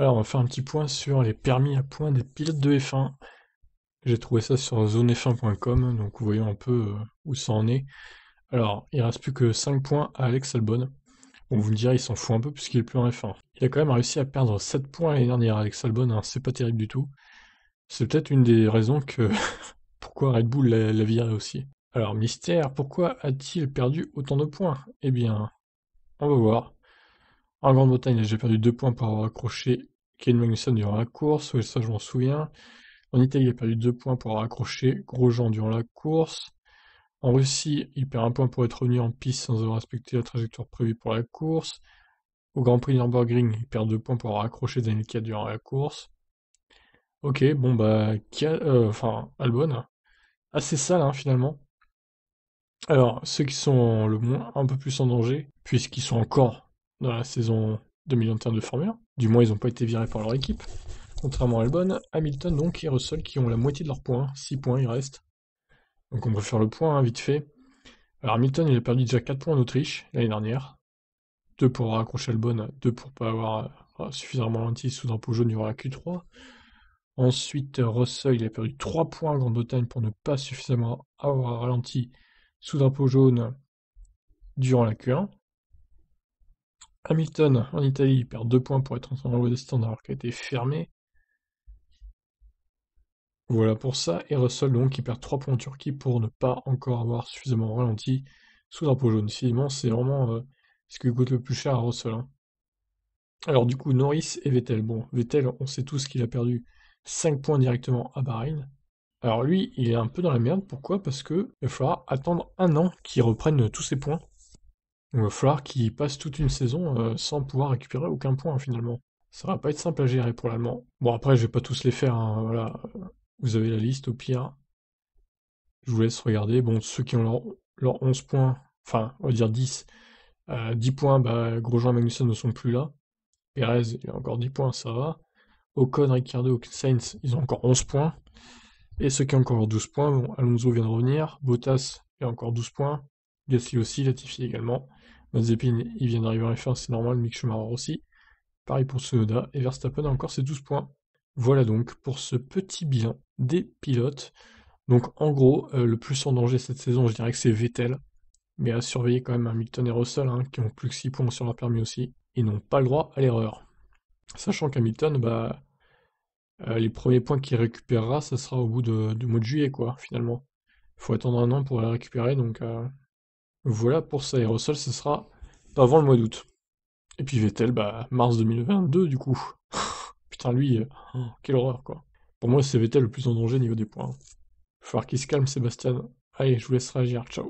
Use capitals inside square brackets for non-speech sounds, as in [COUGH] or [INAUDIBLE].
Alors, on va faire un petit point sur les permis à points des pilotes de F1. J'ai trouvé ça sur zonef1.com, donc voyons un peu euh, où ça en est. Alors, il reste plus que 5 points à Alex Albon. On vous le direz, il s'en fout un peu puisqu'il est plus en F1. Il a quand même réussi à perdre 7 points l'année dernière, Alex Albon, hein. c'est pas terrible du tout. C'est peut-être une des raisons que [LAUGHS] pourquoi Red Bull l'a, l'a viré aussi. Alors, mystère, pourquoi a-t-il perdu autant de points Eh bien, on va voir. En Grande-Bretagne, j'ai perdu deux points pour avoir accroché Kane Magnusson durant la course. Oui, ça, je m'en souviens. En Italie, il a perdu deux points pour avoir accroché Grosjean durant la course. En Russie, il perd un point pour être revenu en piste sans avoir respecté la trajectoire prévue pour la course. Au Grand Prix Nürburgring, il perd deux points pour avoir accroché Daniel durant la course. Ok, bon bah, euh, enfin, euh, Albon, assez sale hein, finalement. Alors, ceux qui sont le moins, un peu plus en danger, puisqu'ils sont encore dans la saison 2021 de Formule Du moins, ils n'ont pas été virés par leur équipe. Contrairement à Albon, Hamilton donc et Russell qui ont la moitié de leurs points, 6 points il reste. Donc on peut faire le point hein, vite fait. Alors Hamilton il a perdu déjà 4 points en Autriche l'année dernière. 2 pour avoir accroché Albon, 2 pour pas avoir euh, suffisamment ralenti sous drapeau jaune durant la Q3. Ensuite Russell il a perdu 3 points en Grande-Bretagne pour ne pas suffisamment avoir ralenti sous drapeau jaune durant la Q1. Hamilton, en Italie, perd 2 points pour être en haut des standards qui a été fermé. Voilà pour ça. Et Russell, donc, qui perd 3 points en Turquie pour ne pas encore avoir suffisamment ralenti sous drapeau jaune. Finalement, c'est vraiment euh, ce qui coûte le plus cher à Russell. Hein. Alors, du coup, Norris et Vettel. Bon, Vettel, on sait tous qu'il a perdu 5 points directement à Bahreïn. Alors, lui, il est un peu dans la merde. Pourquoi Parce que il va falloir attendre un an qu'il reprenne tous ses points il va falloir qu'ils passe toute une saison euh, sans pouvoir récupérer aucun point finalement. Ça va pas être simple à gérer pour l'allemand. Bon après je vais pas tous les faire, hein, voilà. Vous avez la liste au pire. Je vous laisse regarder. Bon, ceux qui ont leurs leur 11 points, enfin on va dire 10, 10 euh, points, bah, Grosjean et Magnussen ne sont plus là. Perez, il a encore 10 points, ça va. Ocon, Ricardo, Sainz, ils ont encore 11 points. Et ceux qui ont encore 12 points, bon, Alonso vient de revenir, Bottas, il a encore 12 points, Gasly aussi, Latifi également. Mazepin, il vient d'arriver en F1, c'est normal, Mick Schumacher aussi. Pareil pour Sonoda, et Verstappen a encore ses 12 points. Voilà donc pour ce petit bilan des pilotes. Donc en gros, euh, le plus en danger cette saison, je dirais que c'est Vettel. Mais à surveiller quand même Hamilton et Russell, hein, qui ont plus que 6 points sur leur permis aussi. Ils n'ont pas le droit à l'erreur. Sachant qu'Hamilton, bah, euh, les premiers points qu'il récupérera, ça sera au bout de, du mois de juillet, quoi, finalement. Il faut attendre un an pour les récupérer, donc euh, voilà pour ça, aérosol, ce sera avant le mois d'août. Et puis Vettel, bah, mars 2022, du coup. [LAUGHS] Putain, lui, euh, oh, quelle horreur, quoi. Pour moi, c'est Vettel le plus en danger niveau des points. va falloir qu'il se calme, Sébastien. Allez, je vous laisse réagir. Ciao.